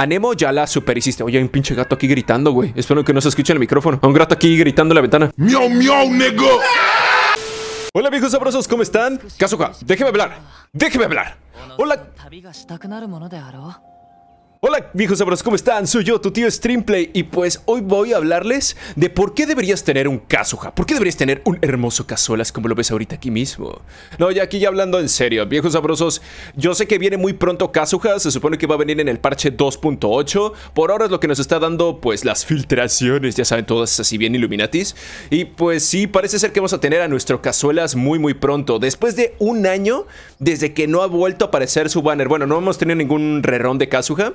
Anemo, ya la hiciste. Oye, hay un pinche gato aquí gritando, güey. Espero que no se escuche en el micrófono. A un gato aquí gritando en la ventana. ¡Miau, miau, nego! Hola, viejos sabrosos, ¿cómo están? Kazuha, déjeme hablar. Déjeme hablar. Hola. Hola viejos sabrosos! ¿cómo están? Soy yo, tu tío Streamplay y pues hoy voy a hablarles de por qué deberías tener un Kazuha, por qué deberías tener un hermoso cazuelas como lo ves ahorita aquí mismo. No, ya aquí ya hablando en serio, viejos sabrosos, yo sé que viene muy pronto Kazuha, se supone que va a venir en el parche 2.8, por ahora es lo que nos está dando pues las filtraciones, ya saben todas así bien Illuminatis, y pues sí, parece ser que vamos a tener a nuestro cazuelas muy muy pronto, después de un año desde que no ha vuelto a aparecer su banner, bueno, no hemos tenido ningún rerón de Kazuha,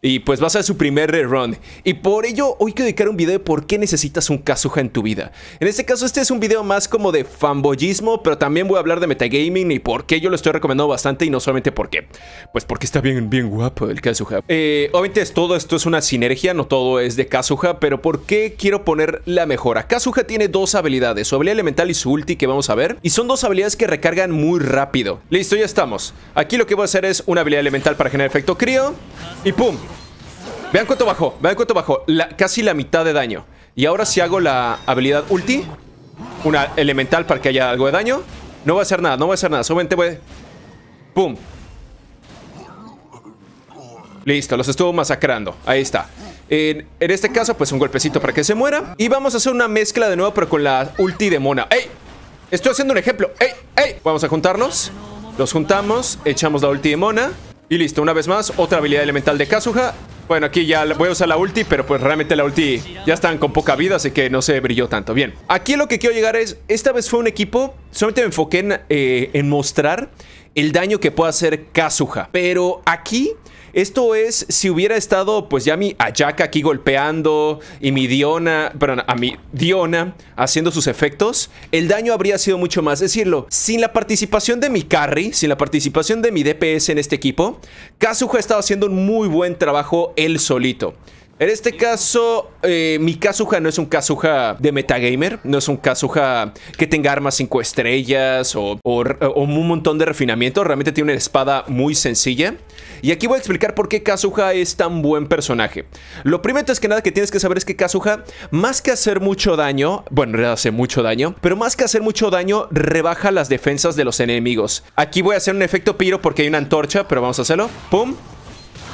Y pues va a ser su primer rerun. Y por ello hoy quiero dedicar un video de por qué necesitas un Kazuha en tu vida. En este caso este es un video más como de fanboyismo, pero también voy a hablar de metagaming y por qué yo lo estoy recomendando bastante y no solamente por qué. Pues porque está bien, bien guapo el Kazuha. Eh, obviamente todo esto es una sinergia, no todo es de Kazuha, pero ¿por qué quiero poner la mejora? Kazuha tiene dos habilidades, su habilidad elemental y su ulti que vamos a ver. Y son dos habilidades que recargan muy rápido. Listo, ya estamos. Aquí lo que voy a hacer es una habilidad elemental para generar efecto crío y ¡pum! Vean cuánto bajó, vean cuánto bajó. casi la mitad de daño. Y ahora si hago la habilidad ulti, una elemental para que haya algo de daño, no va a hacer nada, no va a hacer nada. Solamente voy... ¡Pum! Listo, los estuvo masacrando. Ahí está. En, en, este caso, pues un golpecito para que se muera. Y vamos a hacer una mezcla de nuevo, pero con la ulti de Mona. ¡Ey! Estoy haciendo un ejemplo. ¡Ey! ¡Ey! Vamos a juntarnos. Los juntamos, echamos la ulti de Mona. Y listo, una vez más, otra habilidad elemental de Kazuha. Bueno, aquí ya voy a usar la ulti, pero pues realmente la ulti ya están con poca vida, así que no se brilló tanto. Bien, aquí lo que quiero llegar es, esta vez fue un equipo, solamente me enfoqué en, eh, en mostrar el daño que puede hacer Kazuha. Pero aquí esto es si hubiera estado pues ya mi Ayaka aquí golpeando y mi Diona, perdón, a mi Diona haciendo sus efectos, el daño habría sido mucho más. Decirlo, sin la participación de mi carry, sin la participación de mi DPS en este equipo, Kazuha ha estado haciendo un muy buen trabajo él solito. En este caso, eh, mi Kazuha no es un Kazuha de metagamer, no es un Kazuha que tenga armas 5 estrellas o, un montón de refinamiento, realmente tiene una espada muy sencilla. Y aquí voy a explicar por qué Kazuha es tan buen personaje. Lo primero es que nada que tienes que saber es que Kazuha, más que hacer mucho daño, bueno, hace mucho daño, pero más que hacer mucho daño, rebaja las defensas de los enemigos. Aquí voy a hacer un efecto piro porque hay una antorcha, pero vamos a hacerlo. ¡Pum!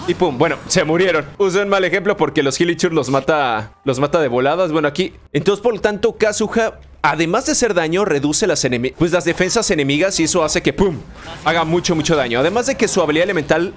Y pum, bueno, se murieron. Usé un mal ejemplo porque los Hillichur los mata, los mata de voladas. Bueno, aquí. Entonces, por lo tanto, Kazuha además de hacer daño, reduce las, pues las defensas enemigas y eso hace que, ¡pum!, haga mucho, mucho daño. Además de que su habilidad elemental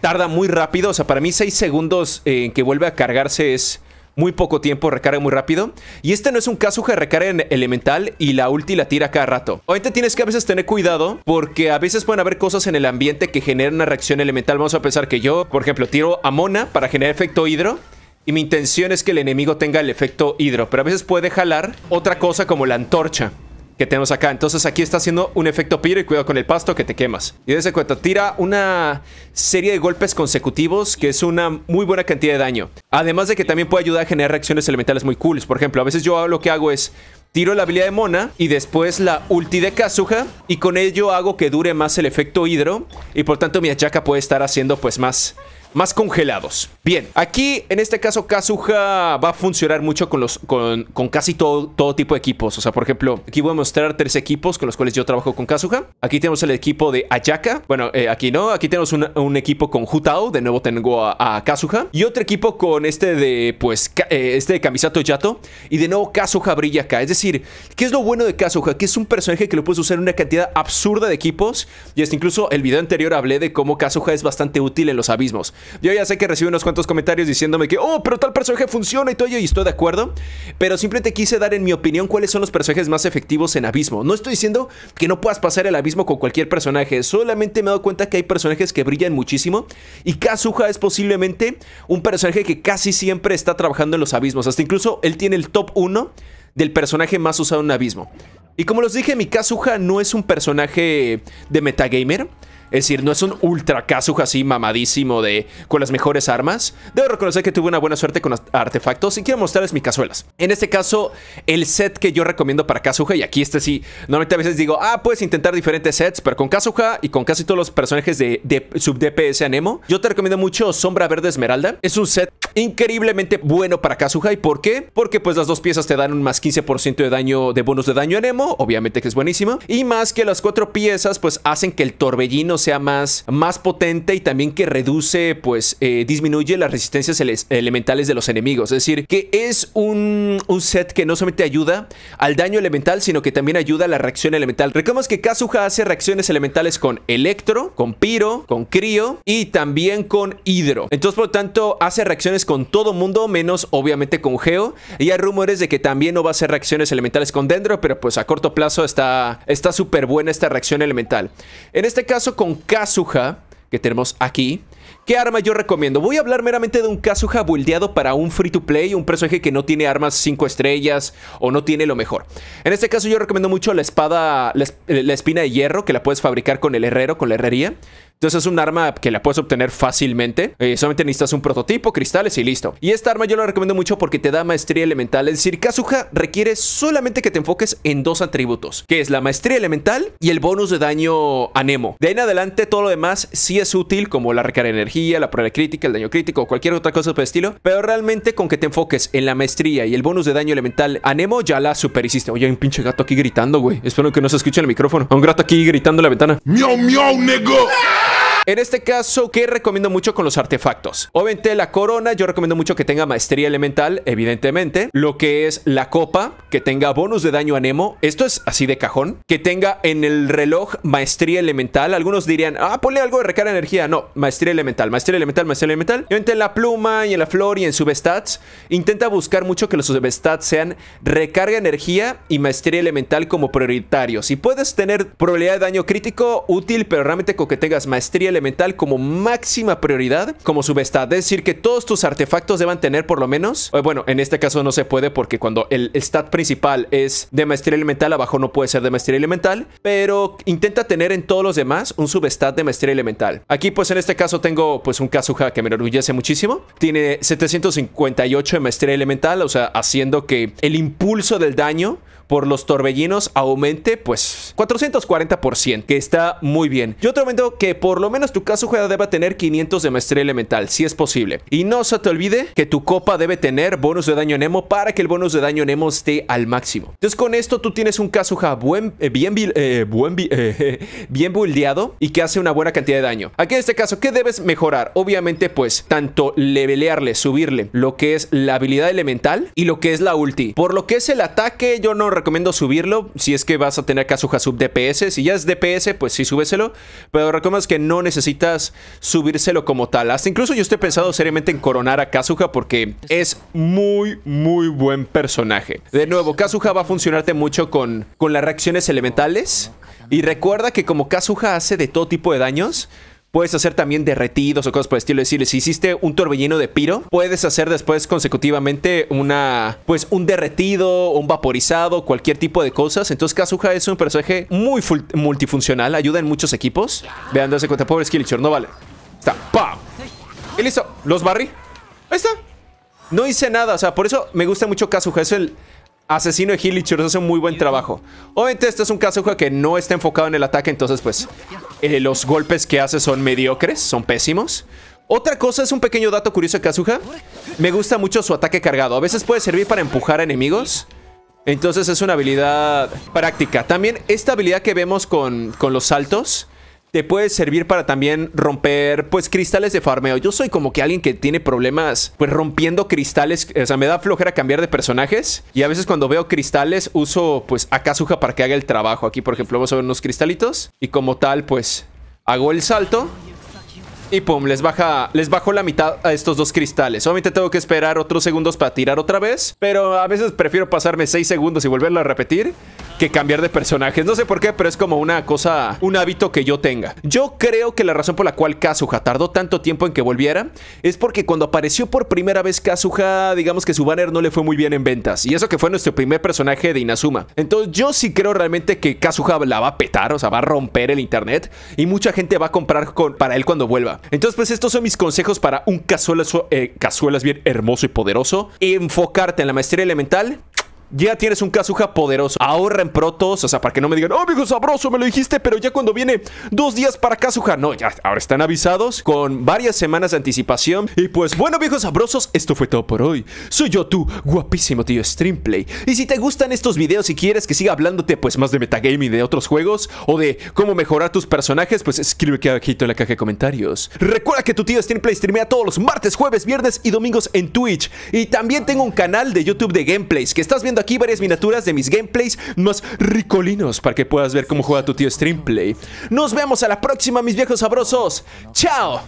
tarda muy rápido, o sea, para mí 6 segundos en que vuelve a cargarse es muy poco tiempo, recarga muy rápido. Y este no es un caso que recarga en elemental y la ulti la tira cada rato. Obviamente tienes que a veces tener cuidado porque a veces pueden haber cosas en el ambiente que generan una reacción elemental. Vamos a pensar que yo, por ejemplo, tiro a Mona para generar efecto hidro. Y mi intención es que el enemigo tenga el efecto hidro, pero a veces puede jalar otra cosa como la antorcha que tenemos acá. Entonces aquí está haciendo un efecto piro y cuidado con el pasto que te quemas. Y de ese cuento tira una serie de golpes consecutivos que es una muy buena cantidad de daño. Además de que también puede ayudar a generar reacciones elementales muy cool. Por ejemplo, a veces yo lo que hago es tiro la habilidad de Mona y después la ulti de Kazuha y con ello hago que dure más el efecto hidro y por tanto mi achaca puede estar haciendo pues más más congelados. Bien, aquí en este caso Kazuha va a funcionar mucho con, los, con, con casi todo, todo tipo de equipos. O sea, por ejemplo, aquí voy a mostrar tres equipos con los cuales yo trabajo con Kazuha. Aquí tenemos el equipo de Ayaka. Bueno, eh, aquí no. Aquí tenemos un, equipo con Hutao. De nuevo tengo a, Y otro equipo con este de, pues, eh, este de Kamisato Yato. Y de nuevo Kazuha brilla acá. Es decir, ¿qué es lo bueno de Kazuha? Que es un personaje que lo puedes usar en una cantidad absurda de equipos. Y hasta incluso el video anterior hablé de cómo Kazuha es bastante útil en los abismos. Yo ya sé que recibo unos cuantos comentarios diciéndome que, oh, pero tal personaje funciona y todo ello, y estoy de acuerdo. Pero simplemente quise dar en mi opinión cuáles son los personajes más efectivos en Abismo. No estoy diciendo que no puedas pasar el Abismo con cualquier personaje, solamente me he dado cuenta que hay personajes que brillan muchísimo. Y Kazuha es posiblemente un personaje que casi siempre está trabajando en los abismos. Hasta incluso él tiene el top 1 del personaje más usado en abismo. Y como les dije, mi Kazuha no es un personaje de metagamer. Es decir, no es un ultra Kazuha así mamadísimo de con las mejores armas. Debo reconocer que tuve una buena suerte con artefactos y quiero mostrarles mis cazuelas. En este caso, el set que yo recomiendo para Kazuha, y aquí este sí, normalmente a veces digo, ah, puedes intentar diferentes sets, pero con Kazuha y con casi todos los personajes de, sub DPS Anemo, yo te recomiendo mucho Sombra Verde Esmeralda. Es un set increíblemente bueno para Kazuha. ¿Y por qué? Porque pues las dos piezas te dan un más 15% de daño, de bonus de daño Anemo, obviamente que es buenísimo. Y más que las cuatro piezas, pues hacen que el torbellino sea más, más potente y también que reduce, pues eh, disminuye las resistencias elementales de los enemigos. Es decir, que es un, set que no solamente ayuda al daño elemental, sino que también ayuda a la reacción elemental. Recordemos que Kazuha hace reacciones elementales con Electro, con Piro, con Crío y también con Hidro. Entonces, por lo tanto, hace reacciones con todo mundo, menos obviamente con Geo. Y hay rumores de que también no va a hacer reacciones elementales con Dendro, pero pues a corto plazo está súper buena esta reacción elemental. En este caso, con con que tenemos aquí. ¿Qué arma yo recomiendo? Voy a hablar meramente de un Kazuha buildeado para un free to play, un personaje que no tiene armas 5 estrellas o no tiene lo mejor. En este caso yo recomiendo mucho la espada, la eh, espina de hierro, que la puedes fabricar con el herrero, con la herrería. Entonces es un arma que la puedes obtener fácilmente. Eh, solamente necesitas un prototipo, cristales y listo. Y esta arma yo la recomiendo mucho porque te da maestría elemental. Es decir, Kazuha requiere solamente que te enfoques en dos atributos, que es la maestría elemental y el bonus de daño anemo. De ahí en adelante todo lo demás sí es útil, como la recarga de energía, la prueba crítica, el daño crítico o cualquier otra cosa de el estilo. Pero realmente con que te enfoques en la maestría y el bonus de daño elemental anemo ya la super Oye, hay un pinche gato aquí gritando, güey. Espero que no se escuche en el micrófono. A un gato aquí gritando en la ventana. ¡Miau, miau, nego! En este caso, ¿qué recomiendo mucho con los artefactos? Obviamente la corona, yo recomiendo mucho que tenga maestría elemental, evidentemente. Lo que es la copa, que tenga bonus de daño a Nemo. Esto es así de cajón. Que tenga en el reloj maestría elemental. Algunos dirían, ah, ponle algo de recarga energía. No, maestría elemental, maestría elemental, maestría elemental. Obviamente en la pluma y en la flor y en substats, intenta buscar mucho que los substats sean recarga energía y maestría elemental como prioritarios. Si puedes tener probabilidad de daño crítico útil, pero realmente con que tengas maestría elemental, elemental como máxima prioridad como subestad, Es decir, que todos tus artefactos deban tener por lo menos... Eh, bueno, en este caso no se puede porque cuando el stat principal es de maestría elemental, abajo no puede ser de maestría elemental. Pero intenta tener en todos los demás un subestat de maestría elemental. Aquí pues en este caso tengo pues un Kazuha que me enorgullece muchísimo. Tiene 758 de maestría elemental, o sea, haciendo que el impulso del daño por los torbellinos aumente pues 440%, que está muy bien. Yo te recomiendo que por lo menos tu Kazuha deba tener 500 de maestría elemental, si es posible. Y no se te olvide que tu copa debe tener bonus de daño Nemo para que el bonus de daño Nemo esté al máximo. Entonces con esto tú tienes un Kazuha buen, eh, bien eh, bien, eh, bien buildeado y que hace una buena cantidad de daño. Aquí en este caso, ¿qué debes mejorar? Obviamente pues tanto levelearle, subirle lo que es la habilidad elemental y lo que es la ulti. Por lo que es el ataque yo no recomiendo subirlo si es que vas a tener Kazuha sub DPS. Si ya es DPS, pues sí, súbeselo. Pero recomiendo que no necesitas subírselo como tal. Hasta incluso yo estoy pensado seriamente en coronar a Kazuha porque es muy, muy buen personaje. De nuevo, Kazuha va a funcionarte mucho con, con las reacciones elementales. Y recuerda que como Kazuha hace de todo tipo de daños, Puedes hacer también derretidos o cosas por el estilo. Es si hiciste un torbellino de piro, puedes hacer después consecutivamente una, pues un derretido, un vaporizado, cualquier tipo de cosas. Entonces Kazuha es un personaje muy multifuncional, ayuda en muchos equipos. Vean, darse cuenta, pobre Skillichor, no vale. Está, ¡pam! Y listo, los barri. Ahí está. No hice nada, o sea, por eso me gusta mucho Kazuha. Es el, Asesino de Hill hace un muy buen trabajo. Obviamente este es un Kazuha que no está enfocado en el ataque, entonces pues eh, los golpes que hace son mediocres, son pésimos. Otra cosa es un pequeño dato curioso de Kazuha. Me gusta mucho su ataque cargado. A veces puede servir para empujar a enemigos. Entonces es una habilidad práctica. También esta habilidad que vemos con, con los saltos te puede servir para también romper pues cristales de farmeo. Yo soy como que alguien que tiene problemas pues rompiendo cristales, o sea, me da flojera cambiar de personajes y a veces cuando veo cristales uso pues a para que haga el trabajo. Aquí por ejemplo vamos a ver unos cristalitos y como tal pues hago el salto y pum, les baja, les bajo la mitad a estos dos cristales. Obviamente tengo que esperar otros segundos para tirar otra vez, pero a veces prefiero pasarme seis segundos y volverlo a repetir que cambiar de personajes. No sé por qué, pero es como una cosa, un hábito que yo tenga. Yo creo que la razón por la cual Kazuha tardó tanto tiempo en que volviera es porque cuando apareció por primera vez Kazuha, digamos que su banner no le fue muy bien en ventas. Y eso que fue nuestro primer personaje de Inazuma. Entonces yo sí creo realmente que Kazuha la va a petar, o sea, va a romper el internet y mucha gente va a comprar para él cuando vuelva. Entonces pues estos son mis consejos para un eh, Cazuelas, bien hermoso y poderoso. Enfocarte en la maestría elemental ya tienes un Kazuha poderoso. Ahorra en protos, o sea, para que no me digan, oh, amigo sabroso, me lo dijiste, pero ya cuando viene dos días para Kazuha. No, ya, ahora están avisados con varias semanas de anticipación. Y pues bueno, viejos sabrosos, esto fue todo por hoy. Soy yo, tu guapísimo tío Streamplay. Y si te gustan estos videos y quieres que siga hablándote pues más de metagame y de otros juegos o de cómo mejorar tus personajes, pues escribe aquí abajito en la caja de comentarios. Recuerda que tu tío Streamplay streamea todos los martes, jueves, viernes y domingos en Twitch. Y también tengo un canal de YouTube de gameplays que estás viendo aquí varias miniaturas de mis gameplays más ricolinos para que puedas ver cómo juega tu tío Streamplay. Nos vemos a la próxima, mis viejos sabrosos. ¡Chao!